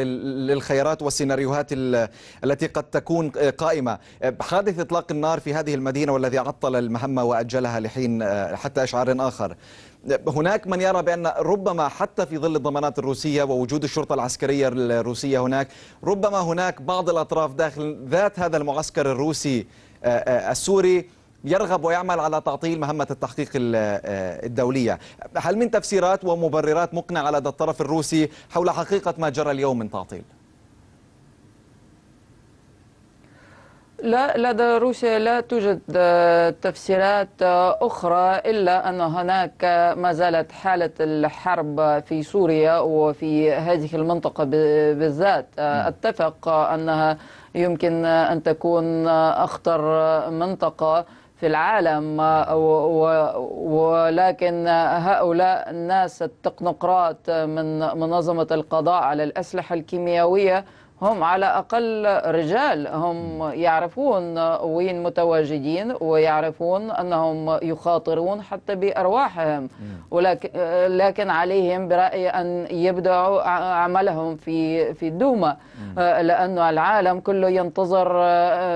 للخيارات والسيناريوهات التي قد تكون قائمة حادث إطلاق النار في هذه المدينة والذي عطل المهمة وأجلها لحين حتى إشعار آخر هناك من يرى بأن ربما حتى في ظل الضمانات الروسية ووجود الشرطة العسكرية الروسية هناك ربما هناك بعض الأطراف داخل ذات هذا المعسكر الروسي السوري يرغب ويعمل على تعطيل مهمة التحقيق آه، الدولية هل من تفسيرات ومبررات مقنعة لدى الطرف الروسي حول حقيقة ما جرى اليوم من تعطيل؟ لا لدى روسيا لا توجد آه، تفسيرات آه، أخرى إلا أن هناك ما زالت حالة الحرب في سوريا وفي هذه المنطقة بالذات نعم. اتفق أنها يمكن أن تكون أخطر منطقة في العالم آه، ولكن هؤلاء الناس التقنقرات من منظمة القضاء على الأسلحة الكيميائية هم على أقل رجال هم يعرفون وين متواجدين ويعرفون أنهم يخاطرون حتى بأرواحهم ولكن لكن عليهم برأيي أن يبدأوا عملهم في في الدومة آه، لأن العالم كله ينتظر آه،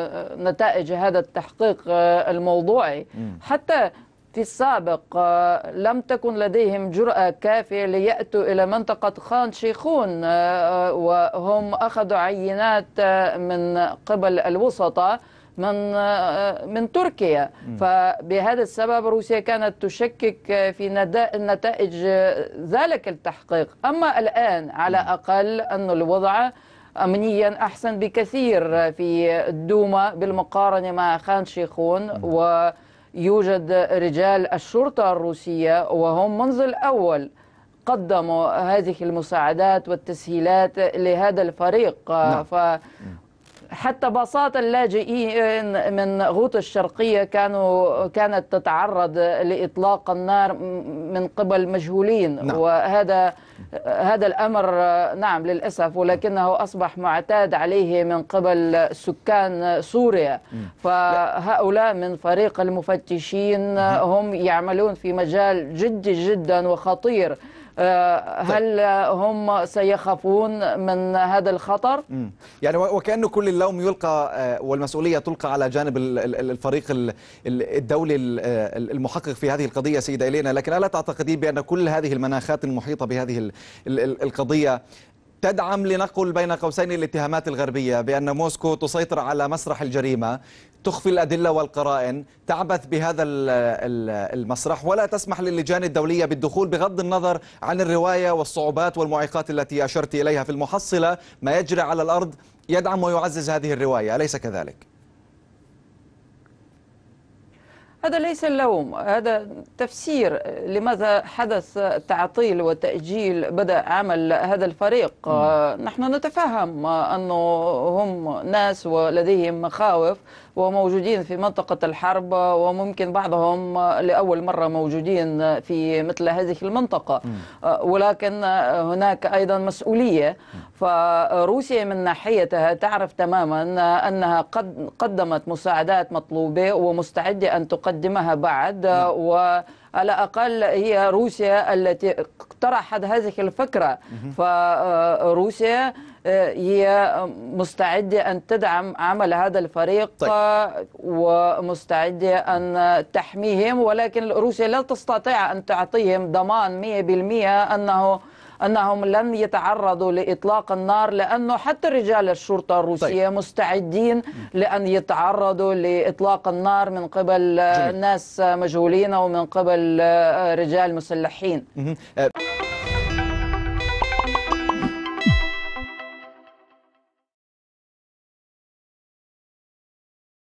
آه، نتائج هذا التحقيق الموضوعي حتى في السابق آه، لم تكن لديهم جرأة كافية ليأتوا إلى منطقة خان شيخون آه، آه، وهم أخذوا عينات من قبل الوسطاء من من تركيا فبهذا السبب روسيا كانت تشكك في نتائج ذلك التحقيق أما الآن على أقل أن الوضع أمنيا أحسن بكثير في الدوما بالمقارنة مع خان شيخون و يوجد رجال الشرطة الروسية وهم منذ الأول قدموا هذه المساعدات والتسهيلات لهذا الفريق نعم. ف حتى باصات اللاجئين من غوط الشرقية كانوا كانت تتعرض لإطلاق النار من قبل مجهولين نعم. وهذا هذا الأمر نعم للأسف ولكنه أصبح معتاد عليه من قبل سكان سوريا فهؤلاء من فريق المفتشين هم يعملون في مجال جدي جدا وخطير آه، هل طيب. هم سيخافون من هذا الخطر؟ يعني وكأنه كل اللوم يلقى آه، والمسؤولية تلقى على جانب الفريق الدولي المحقق في هذه القضية سيدة إلينا لكن ألا تعتقدين بأن كل هذه المناخات المحيطة بهذه القضية تدعم لنقل بين قوسين الاتهامات الغربية بأن موسكو تسيطر على مسرح الجريمة تخفي الأدلة والقرائن تعبث بهذا المسرح ولا تسمح للجان الدولية بالدخول بغض النظر عن الرواية والصعوبات والمعيقات التي أشرت إليها في المحصلة ما يجري على الأرض يدعم ويعزز هذه الرواية أليس كذلك؟ هذا ليس اللوم هذا تفسير لماذا حدث تعطيل وتأجيل بدأ عمل هذا الفريق م. آه، نحن نتفهم أنه هم ناس ولديهم مخاوف وموجودين في منطقة الحرب وممكن بعضهم لأول مرة موجودين في مثل هذه المنطقة م. آه، ولكن هناك أيضا مسؤولية فروسيا من ناحيتها تعرف تماما أنها قد قدمت مساعدات مطلوبة ومستعدة أن تقدمها بعد نعم. و على الأقل هي روسيا التي اقترحت هذه الفكرة فروسيا آه، آه، هي مستعدة أن تدعم عمل هذا الفريق طيب. آه، ومستعدة أن تحميهم ولكن روسيا لا تستطيع أن تعطيهم ضمان 100% أنه أنهم لن يتعرضوا لإطلاق النار لأنه حتى رجال الشرطة الروسية طيب. مستعدين لأن يتعرضوا لإطلاق النار من قبل جميل. ناس مجهولين أو من قبل رجال مسلحين